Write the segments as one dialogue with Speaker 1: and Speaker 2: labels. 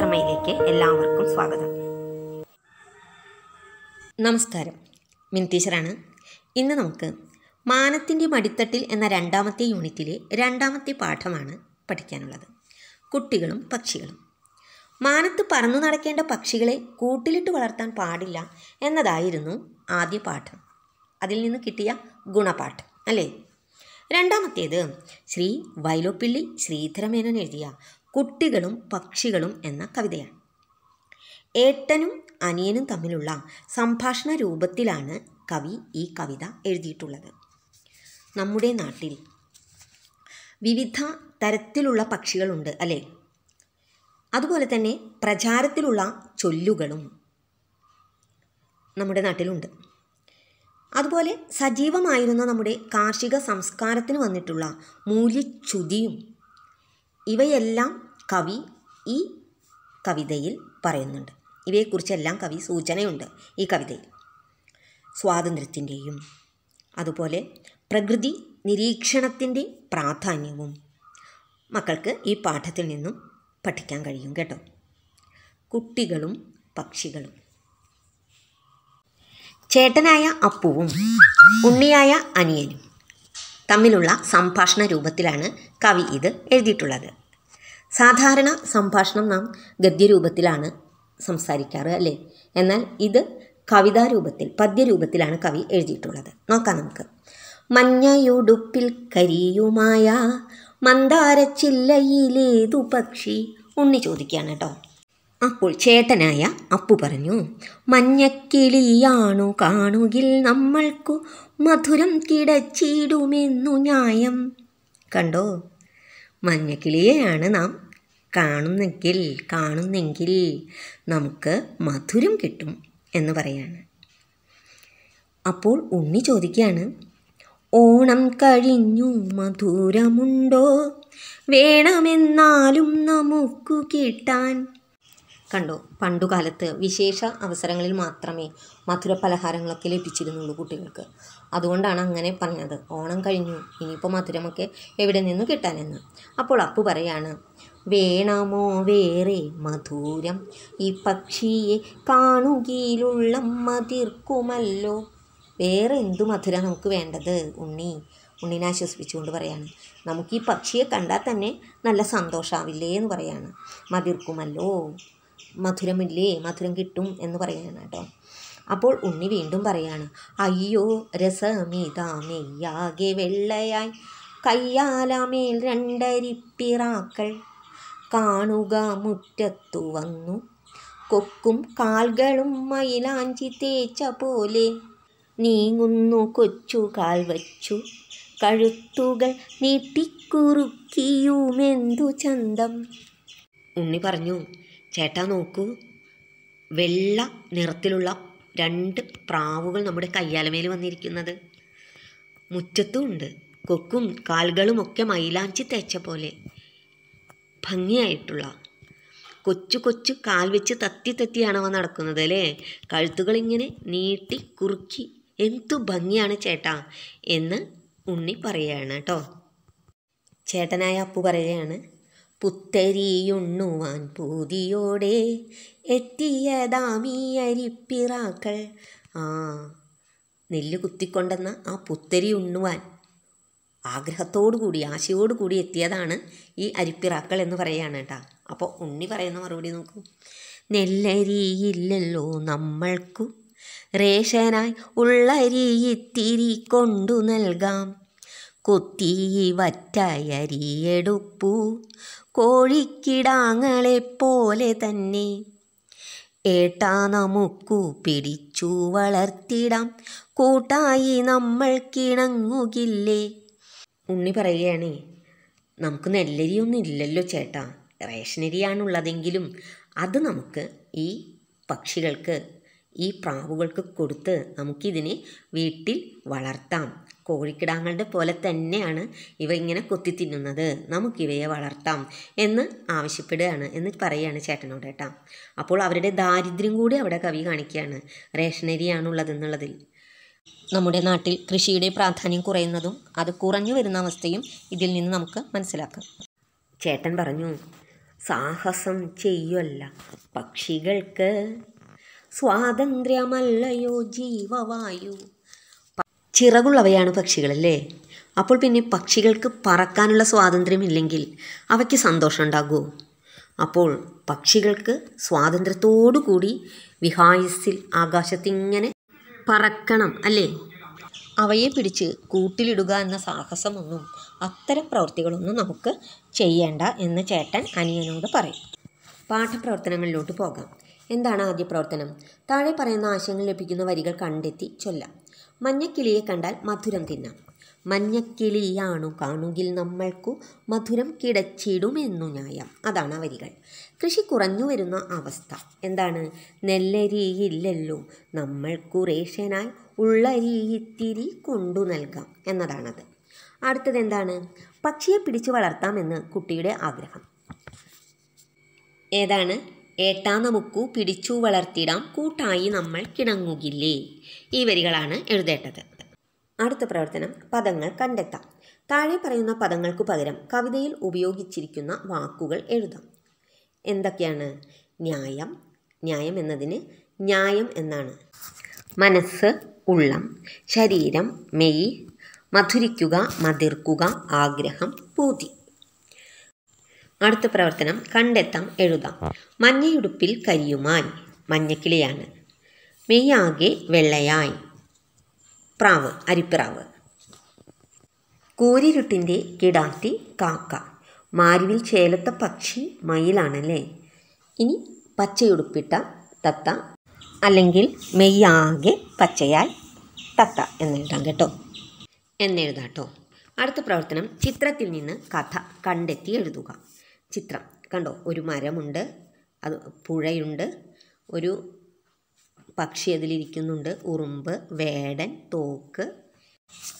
Speaker 1: ശർമ്മയിലേക്ക് എല്ലാവർക്കും സ്വാഗതം നമസ്കാരം മിൻ ടീച്ചറാണ് ഇന്ന് നമുക്ക് മാനത്തിൻ്റെ മടിത്തട്ടിൽ എന്ന രണ്ടാമത്തെ യൂണിറ്റിലെ രണ്ടാമത്തെ പാഠമാണ് പഠിക്കാനുള്ളത് കുട്ടികളും പക്ഷികളും മാനത്ത് പറന്നു നടക്കേണ്ട പക്ഷികളെ കൂട്ടിലിട്ട് വളർത്താൻ പാടില്ല എന്നതായിരുന്നു ആദ്യ പാഠം അതിൽ നിന്ന് കിട്ടിയ ഗുണപാഠം അല്ലേ രണ്ടാമത്തേത് ശ്രീ വൈലോപ്പിള്ളി ശ്രീധരമേനോൻ എഴുതിയ കുട്ടികളും പക്ഷികളും എന്ന കവിതയാണ് ഏട്ടനും അനിയനും തമ്മിലുള്ള സംഭാഷണ രൂപത്തിലാണ് കവി ഈ കവിത എഴുതിയിട്ടുള്ളത് നമ്മുടെ നാട്ടിൽ വിവിധ തരത്തിലുള്ള പക്ഷികളുണ്ട് അല്ലേ അതുപോലെ തന്നെ പ്രചാരത്തിലുള്ള ചൊല്ലുകളും നമ്മുടെ നാട്ടിലുണ്ട് അതുപോലെ സജീവമായിരുന്ന നമ്മുടെ കാർഷിക സംസ്കാരത്തിന് വന്നിട്ടുള്ള മൂല്യച്യുതിയും ഇവയെല്ലാം കവി ഈ കവിതയിൽ പറയുന്നുണ്ട് ഇവയെക്കുറിച്ചെല്ലാം കവി സൂചനയുണ്ട് ഈ കവിതയിൽ സ്വാതന്ത്ര്യത്തിൻ്റെയും അതുപോലെ പ്രകൃതി നിരീക്ഷണത്തിൻ്റെ പ്രാധാന്യവും മക്കൾക്ക് ഈ പാഠത്തിൽ നിന്നും പഠിക്കാൻ കഴിയും കേട്ടോ കുട്ടികളും പക്ഷികളും ചേട്ടനായ അപ്പുവും ഉണ്ണിയായ അനിയനും തമ്മിലുള്ള സംഭാഷണ രൂപത്തിലാണ് കവി ഇത് എഴുതിയിട്ടുള്ളത് സാധാരണ സംഭാഷണം നാം ഗദ്യരൂപത്തിലാണ് സംസാരിക്കാറ് അല്ലേ എന്നാൽ ഇത് കവിതാരൂപത്തിൽ പദ്യരൂപത്തിലാണ് കവി എഴുതിയിട്ടുള്ളത് നോക്കാം നമുക്ക് മഞ്ഞയുടുപ്പിൽ കരിയുമായ മന്ദാരച്ചില്ലയിലേതു പക്ഷി ഉണ്ണി ചോദിക്കുകയാണ് കേട്ടോ അപ്പോൾ ചേട്ടനായ അപ്പു പറഞ്ഞു മഞ്ഞക്കിളിയാണു കാണുകിൽ നമ്മൾക്കു മധുരം കിടച്ചിടുമെന്നു ന്യായം കണ്ടോ മഞ്ഞക്കിളിയെയാണ് നാം കാണുന്നെങ്കിൽ കാണുന്നെങ്കിൽ നമുക്ക് മധുരം കിട്ടും എന്ന് പറയാണ് അപ്പോൾ ഉണ്ണി ചോദിക്കുകയാണ് ഓണം കഴിഞ്ഞു മധുരമുണ്ടോ വേണമെന്നാലും നമുക്ക് കിട്ടാൻ കണ്ടോ പണ്ടുകാലത്ത് വിശേഷ അവസരങ്ങളിൽ മാത്രമേ മധുര പലഹാരങ്ങളൊക്കെ ലഭിച്ചിരുന്നുള്ളൂ കുട്ടികൾക്ക് അതുകൊണ്ടാണ് അങ്ങനെ പറഞ്ഞത് ഓണം കഴിഞ്ഞു ഇനിയിപ്പോൾ മധുരമൊക്കെ എവിടെ നിന്ന് കിട്ടാനെന്ന് അപ്പോൾ അപ്പു പറയാണ് വേണമോ വേറെ മധുരം ഈ പക്ഷിയെ കാണുകയിലുള്ള മതിർക്കുമല്ലോ വേറെ എന്തു മധുര നമുക്ക് വേണ്ടത് ഉണ്ണി ഉണ്ണിനെ ആശ്വസിപ്പിച്ചുകൊണ്ട് പറയാണ് നമുക്ക് ഈ പക്ഷിയെ കണ്ടാൽ തന്നെ നല്ല സന്തോഷമാവില്ലേ എന്ന് പറയാണ് മതിർക്കുമല്ലോ മധുരമില്ലേ മധുരം കിട്ടും എന്ന് പറയുകയാണ് കേട്ടോ അപ്പോൾ ഉണ്ണി വീണ്ടും പറയാണ് അയ്യോ രസമിതാമെയ്യാകെ വെള്ളയായി കയ്യാലാമേൽ രണ്ടരിപ്പിറാക്കൾ കാണുക മുറ്റത്തു വന്നു കൊക്കും കാൽകളും മയിലാഞ്ചി തേച്ച പോലെ നീങ്ങുന്നു കൊച്ചു കാൽ വച്ചു കഴുത്തുകൾ നീട്ടിക്കുറുക്കിയുമെന്തു ചന്തം ഉണ്ണി പറഞ്ഞു ചേട്ടാ നോക്കൂ വെള്ള നിറത്തിലുള്ള രണ്ട് പ്രാവുകൾ നമ്മുടെ കയ്യാലമേൽ വന്നിരിക്കുന്നത് മുറ്റത്തും ഉണ്ട് കൊക്കും കാലുകളുമൊക്കെ മൈലാഞ്ചി തേച്ച പോലെ ഭംഗിയായിട്ടുള്ള കൊച്ചു കൊച്ചു കാൽ വെച്ച് തത്തി തത്തിയാണ് അവ നടക്കുന്നത് അല്ലേ കഴുത്തുകളിങ്ങനെ നീട്ടി കുറുക്കി എന്തു ഭംഗിയാണ് ചേട്ടാ എന്ന് ഉണ്ണി പറയുകയാണ് കേട്ടോ ചേട്ടനായ അപ്പു പറയുകയാണ് പുത്തരിയുണ്ണുവാൻ പൂതിയോടെ എത്തിയതാമീ അരിപ്പിറാക്കൾ ആ നെല്ല് കുത്തിക്കൊണ്ടെന്ന ആ പുത്തരി ഉണ്ണുവാൻ ആഗ്രഹത്തോടുകൂടി ആശയോടുകൂടി എത്തിയതാണ് ഈ അരിപ്പിറാക്കൾ എന്ന് പറയുകയാണ് കേട്ടോ അപ്പോൾ ഉണ്ണി പറയുന്ന മറുപടി നോക്കൂ നെല്ലരിയില്ലല്ലോ നമ്മൾക്കു റേഷനായി ഉള്ളരിയിത്തിരി കൊണ്ടു നൽകാം കുത്തി വറ്റയരിയെടുപ്പു കോഴിക്കിടാങ്ങളെപ്പോലെ തന്നെ ഏട്ടാ നമുക്കു പിടിച്ചു വളർത്തിടാം കൂട്ടായി നമ്മൾ കിണങ്ങുകില്ലേ ഉണ്ണി പറയുകയാണേ നമുക്ക് നെല്ലരിയൊന്നും ഇല്ലല്ലോ ചേട്ടാ റേഷനരിയാണുള്ളതെങ്കിലും അത് നമുക്ക് ഈ പക്ഷികൾക്ക് ഈ പ്രാവുകൾക്ക് കൊടുത്ത് നമുക്കിതിനെ വീട്ടിൽ വളർത്താം കോഴിക്കിടാങ്ങളുടെ പോലെ തന്നെയാണ് ഇവ ഇങ്ങനെ കൊത്തി തിന്നുന്നത് നമുക്കിവയെ വളർത്താം എന്ന് ആവശ്യപ്പെടുകയാണ് എന്ന് പറയുകയാണ് ചേട്ടനോട് കേട്ടോ അപ്പോൾ അവരുടെ ദാരിദ്ര്യം കൂടി അവിടെ കവി കാണിക്കുകയാണ് റേഷനരിയാണുള്ളതെന്നുള്ളതിൽ നമ്മുടെ നാട്ടിൽ കൃഷിയുടെ പ്രാധാന്യം കുറയുന്നതും അത് കുറഞ്ഞു വരുന്ന അവസ്ഥയും ഇതിൽ നിന്ന് നമുക്ക് മനസ്സിലാക്കാം ചേട്ടൻ പറഞ്ഞു സാഹസം ചെയ്യുമല്ല പക്ഷികൾക്ക് സ്വാതന്ത്ര്യമല്ലയോ ജീവവായു ചിറകുള്ളവയാണ് പക്ഷികളല്ലേ അപ്പോൾ പിന്നെ പക്ഷികൾക്ക് പറക്കാനുള്ള സ്വാതന്ത്ര്യമില്ലെങ്കിൽ അവയ്ക്ക് സന്തോഷം അപ്പോൾ പക്ഷികൾക്ക് സ്വാതന്ത്ര്യത്തോടുകൂടി വിഹായസിൽ ആകാശത്തിങ്ങനെ പറക്കണം അല്ലേ അവയെ പിടിച്ച് കൂട്ടിലിടുക എന്ന സാഹസമൊന്നും അത്തരം പ്രവൃത്തികളൊന്നും നമുക്ക് ചെയ്യേണ്ട എന്ന് ചേട്ടൻ അനിയനോട് പറയും പാഠപ്രവർത്തനങ്ങളിലോട്ട് പോകാം എന്താണ് ആദ്യ പ്രവർത്തനം താഴെ പറയുന്ന ആശയങ്ങൾ ലഭിക്കുന്ന വരികൾ കണ്ടെത്തി ചൊല്ലാം മഞ്ഞക്കിളിയെ കണ്ടാൽ മധുരം തിന്നാം മഞ്ഞക്കിളിയാണു കാണുകിൽ നമ്മൾക്കു മധുരം കിടച്ചിടുമെന്നു ന്യായം അതാണ് വരികൾ കൃഷി കുറഞ്ഞു വരുന്ന അവസ്ഥ എന്താണ് നെല്ലരിയില്ലല്ലോ നമ്മൾക്കു റേഷനായി ഉള്ളരി കൊണ്ടു നൽകാം എന്നതാണത് അടുത്തത് എന്താണ് പക്ഷിയെ പിടിച്ചു വളർത്താമെന്ന് കുട്ടിയുടെ ആഗ്രഹം ഏതാണ് ഏട്ടാ നമുക്കു പിടിച്ചു വളർത്തിടാം കൂട്ടായി നമ്മൾ കിണങ്ങുകില്ലേ ഈ വരികളാണ് എഴുതേണ്ടത് അടുത്ത പ്രവർത്തനം പദങ്ങൾ കണ്ടെത്താം താഴെ പറയുന്ന പദങ്ങൾക്കു പകരം കവിതയിൽ ഉപയോഗിച്ചിരിക്കുന്ന വാക്കുകൾ എഴുതാം എന്തൊക്കെയാണ് ന്യായം ന്യായം എന്നതിന് ന്യായം എന്നാണ് മനസ്സ് ഉള്ളം ശരീരം മെയ് മധുരിക്കുക മതിർക്കുക ആഗ്രഹം പൂതി അടുത്ത പ്രവർത്തനം കണ്ടെത്താം എഴുതാം മഞ്ഞയുടുപ്പിൽ കരിയുമാൻ മഞ്ഞക്കിളിയാണ് മെയ്യാകെ വെള്ളയായി പ്രാവ് അരിപ്രാവ് കൂരിരുട്ടിൻ്റെ കിടാത്തി കാക്ക മാരുവിൽ ചേലത്ത പക്ഷി മയിലാണല്ലേ ഇനി പച്ചയുടുപ്പിട്ട തത്ത അല്ലെങ്കിൽ മെയ്യാകെ പച്ചയായി തത്ത എന്നെഴുതാം കേട്ടോ എന്നെഴുതാട്ടോ അടുത്ത പ്രവർത്തനം ചിത്രത്തിൽ നിന്ന് കഥ കണ്ടെത്തി എഴുതുക ചിത്രം കണ്ടോ ഒരു മരമുണ്ട് അത് പുഴയുണ്ട് ഒരു പക്ഷി അതിലിരിക്കുന്നുണ്ട് ഉറുമ്പ് വേടൻ തോക്ക്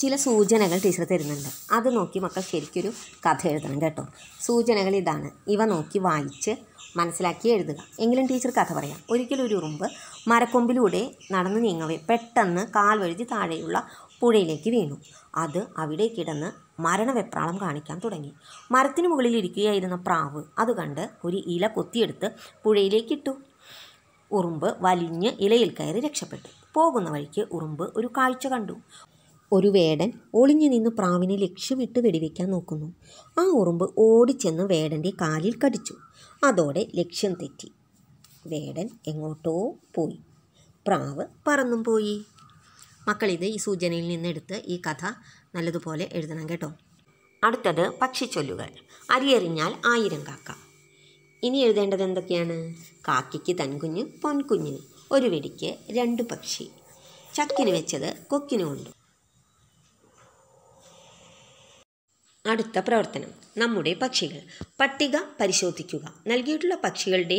Speaker 1: ചില സൂചനകൾ ടീച്ചർ തരുന്നുണ്ട് അത് നോക്കി മക്കൾ ശരിക്കൊരു കഥ എഴുതണം കേട്ടോ സൂചനകൾ ഇതാണ് ഇവ നോക്കി വായിച്ച് മനസ്സിലാക്കി എഴുതുക എങ്കിലും ടീച്ചർ കഥ പറയാം ഒരിക്കലും ഒരു ഉറുമ്പ് മരക്കൊമ്പിലൂടെ നടന്നു നീങ്ങവേ പെട്ടെന്ന് കാൽ വഴുതി താഴെയുള്ള പുഴയിലേക്ക് വീണു അത് അവിടെ കിടന്ന് മരണവെപ്രാളം കാണിക്കാൻ തുടങ്ങി മരത്തിന് മുകളിൽ ഇരിക്കുകയായിരുന്ന പ്രാവ് അത് കണ്ട് ഒരു ഇല കൊത്തിയെടുത്ത് പുഴയിലേക്കിട്ടു ഉറുമ്പ് വലിഞ്ഞ് ഇലയിൽ കയറി രക്ഷപ്പെട്ടു പോകുന്ന വഴിക്ക് ഉറുമ്പ് ഒരു കാഴ്ച കണ്ടു ഒരു വേടൻ ഒളിഞ്ഞു നിന്ന് പ്രാവിനെ ലക്ഷ്യമിട്ട് വെടിവെക്കാൻ നോക്കുന്നു ആ ഉറുമ്പ് ഓടിച്ചെന്ന് വേടൻ്റെ കാലിൽ കടിച്ചു അതോടെ ലക്ഷ്യം തെറ്റി വേടൻ എങ്ങോട്ടോ പോയി പ്രാവ് പറന്നും പോയി മക്കളിത് ഈ സൂചനയിൽ നിന്നെടുത്ത് ഈ കഥ നല്ലതുപോലെ എഴുതണം കേട്ടോ അടുത്തത് പക്ഷിച്ചൊല്ലുകൾ അരിയറിഞ്ഞാൽ ആയിരം കാക്ക ഇനി എഴുതേണ്ടത് എന്തൊക്കെയാണ് കാക്കയ്ക്ക് തൻകുഞ്ഞ് പൊൻകുഞ്ഞ് ഒരു വെടിക്ക് രണ്ട് പക്ഷി ചക്കിന് വെച്ചത് കൊക്കിനു കൊണ്ടു അടുത്ത പ്രവർത്തനം നമ്മുടെ പക്ഷികൾ പട്ടിക പരിശോധിക്കുക നൽകിയിട്ടുള്ള പക്ഷികളുടെ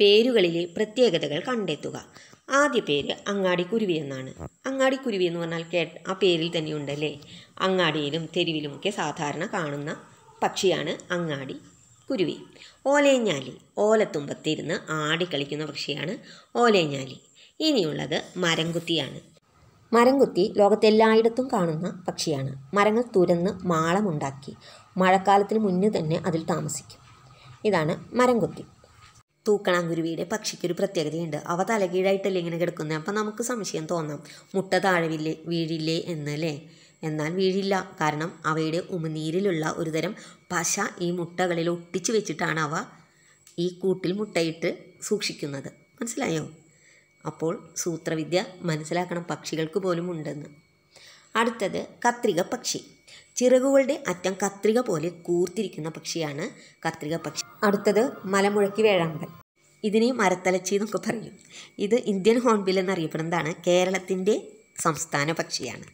Speaker 1: പേരുകളിലെ പ്രത്യേകതകൾ കണ്ടെത്തുക ആദ്യ പേര് അങ്ങാടി കുരുവി എന്നാണ് അങ്ങാടി കുരുവി എന്ന് പറഞ്ഞാൽ കേ ആ പേരിൽ തന്നെയുണ്ടല്ലേ അങ്ങാടിയിലും തെരുവിലുമൊക്കെ സാധാരണ കാണുന്ന പക്ഷിയാണ് അങ്ങാടി കുരുവി ഓലേഞ്ഞാലി ഓലത്തുമ്പത്തിരുന്ന് ആടിക്കളിക്കുന്ന പക്ഷിയാണ് ഓലേഞ്ഞാലി ഇനിയുള്ളത് മരംകുത്തിയാണ് മരംകുത്തി ലോകത്തെല്ലായിടത്തും കാണുന്ന പക്ഷിയാണ് മരങ്ങൾ തുരന്ന് മാളമുണ്ടാക്കി മഴക്കാലത്തിന് മുന്നേ തന്നെ അതിൽ താമസിക്കും ഇതാണ് മരംകുത്തി തൂക്കണാങ്കുരുവിയുടെ പക്ഷിക്കൊരു പ്രത്യേകതയുണ്ട് അവ തലകീഴായിട്ടല്ലേ ഇങ്ങനെ കിടക്കുന്നത് അപ്പം നമുക്ക് സംശയം തോന്നാം മുട്ട താഴെ വീഴില്ലേ എന്നല്ലേ എന്നാൽ വീഴില്ല കാരണം അവയുടെ ഉമിനീരിലുള്ള ഒരുതരം പശ ഈ മുട്ടകളിൽ ഒട്ടിച്ചു വെച്ചിട്ടാണ് അവ ഈ കൂട്ടിൽ മുട്ടയിട്ട് സൂക്ഷിക്കുന്നത് മനസ്സിലായോ അപ്പോൾ സൂത്രവിദ്യ മനസ്സിലാക്കണം പക്ഷികൾക്ക് പോലും ഉണ്ടെന്ന് അടുത്തത് കത്രിക പക്ഷി ചിറകുകളുടെ അറ്റം കത്രിക പോലെ കൂർത്തിരിക്കുന്ന പക്ഷിയാണ് കത്രിക പക്ഷി അടുത്തത് മലമുഴക്കി വേഴാമ്പൽ ഇതിനെ മരത്തലച്ചി എന്നൊക്കെ പറയും ഇത് ഇന്ത്യൻ ഹോൺബിൽ എന്നറിയപ്പെടുന്നതാണ് കേരളത്തിൻ്റെ സംസ്ഥാന പക്ഷിയാണ്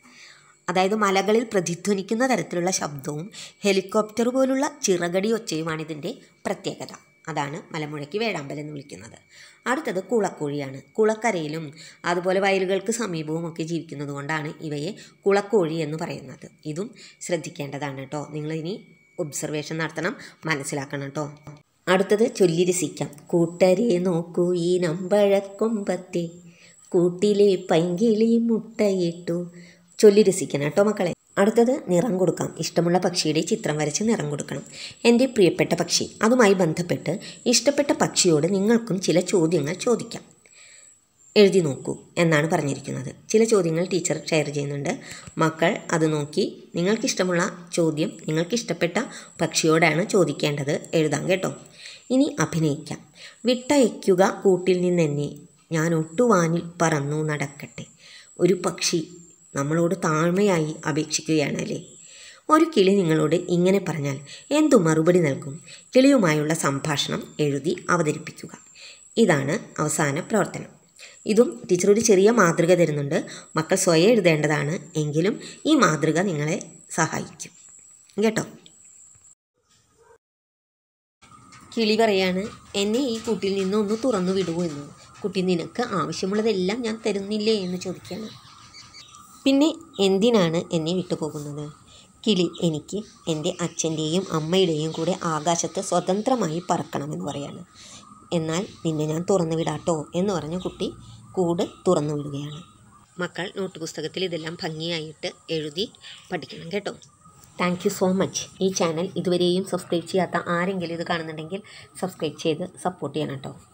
Speaker 1: അതായത് മലകളിൽ പ്രതിധ്വനിക്കുന്ന തരത്തിലുള്ള ശബ്ദവും ഹെലികോപ്റ്റർ പോലുള്ള ചിറകടി ഒച്ചയുമാണ് ഇതിൻ്റെ പ്രത്യേകത അതാണ് മലമുഴക്കി വേഴാമ്പൽ എന്ന് വിളിക്കുന്നത് അടുത്തത് കുളക്കോഴിയാണ് കുളക്കരയിലും അതുപോലെ വയലുകൾക്ക് സമീപവും ഒക്കെ ജീവിക്കുന്നത് കൊണ്ടാണ് ഇവയെ കുളക്കോഴി എന്ന് പറയുന്നത് ഇതും ശ്രദ്ധിക്കേണ്ടതാണ് കേട്ടോ നിങ്ങളിനി ഒബ്സർവേഷൻ നടത്തണം മനസ്സിലാക്കണം കേട്ടോ അടുത്തത് ചൊല്ലിരസിക്കാം കൂട്ടരെ നോക്കൂ ഈ നമ്പഴക്കൊമ്പത്തെ കൂട്ടിലെ പൈങ്കിളി മുട്ടയിട്ടു ചൊല്ലിരസിക്കണം കേട്ടോ മക്കളെ അടുത്തത് നിറം കൊടുക്കാം ഇഷ്ടമുള്ള പക്ഷിയുടെ ചിത്രം വരച്ച് നിറം കൊടുക്കണം എൻ്റെ പ്രിയപ്പെട്ട പക്ഷി അതുമായി ബന്ധപ്പെട്ട് ഇഷ്ടപ്പെട്ട പക്ഷിയോട് നിങ്ങൾക്കും ചില ചോദ്യങ്ങൾ ചോദിക്കാം എഴുതി നോക്കൂ എന്നാണ് പറഞ്ഞിരിക്കുന്നത് ചില ചോദ്യങ്ങൾ ടീച്ചർ ഷെയർ ചെയ്യുന്നുണ്ട് മക്കൾ അത് നോക്കി നിങ്ങൾക്കിഷ്ടമുള്ള ചോദ്യം നിങ്ങൾക്കിഷ്ടപ്പെട്ട പക്ഷിയോടാണ് ചോദിക്കേണ്ടത് എഴുതാം കേട്ടോ ഇനി അഭിനയിക്കാം വിട്ടയക്കുക കൂട്ടിൽ തന്നെ ഞാൻ ഒട്ടുവാനിൽ പറന്നു നടക്കട്ടെ ഒരു പക്ഷി നമ്മളോട് താഴ്മയായി അപേക്ഷിക്കുകയാണ് അല്ലേ ഒരു കിളി നിങ്ങളോട് ഇങ്ങനെ പറഞ്ഞാൽ എന്തു മറുപടി നൽകും കിളിയുമായുള്ള സംഭാഷണം എഴുതി അവതരിപ്പിക്കുക ഇതാണ് അവസാന പ്രവർത്തനം ഇതും ടീച്ചർ ഒരു ചെറിയ മാതൃക തരുന്നുണ്ട് മക്കൾ സ്വയം എഴുതേണ്ടതാണ് എങ്കിലും ഈ മാതൃക നിങ്ങളെ സഹായിക്കും കേട്ടോ കിളി പറയാണ് എന്നെ ഈ കുട്ടിയിൽ നിന്ന് ഒന്ന് തുറന്നു വിടൂ എന്ന് കുട്ടി നിനക്ക് ആവശ്യമുള്ളതെല്ലാം ഞാൻ തരുന്നില്ലേ എന്ന് ചോദിക്കുകയാണ് പിന്നെ എന്തിനാണ് എന്നെ വിട്ടുപോകുന്നത് കിളി എനിക്ക് എൻ്റെ അച്ഛൻ്റെയും അമ്മയുടെയും കൂടെ ആകാശത്ത് സ്വതന്ത്രമായി പറക്കണമെന്ന് പറയാണ് എന്നാൽ നിന്നെ ഞാൻ തുറന്നു വിടാട്ടോ എന്ന് പറഞ്ഞ കുട്ടി കൂട് തുറന്നു വിടുകയാണ് മക്കൾ നോട്ട് പുസ്തകത്തിൽ ഇതെല്ലാം ഭംഗിയായിട്ട് എഴുതി പഠിക്കണം കേട്ടോ താങ്ക് യു സോ മച്ച് ഈ ചാനൽ ഇതുവരെയും സബ്സ്ക്രൈബ് ചെയ്യാത്ത ആരെങ്കിലും ഇത് കാണുന്നുണ്ടെങ്കിൽ സബ്സ്ക്രൈബ് ചെയ്ത് സപ്പോർട്ട് ചെയ്യണം കേട്ടോ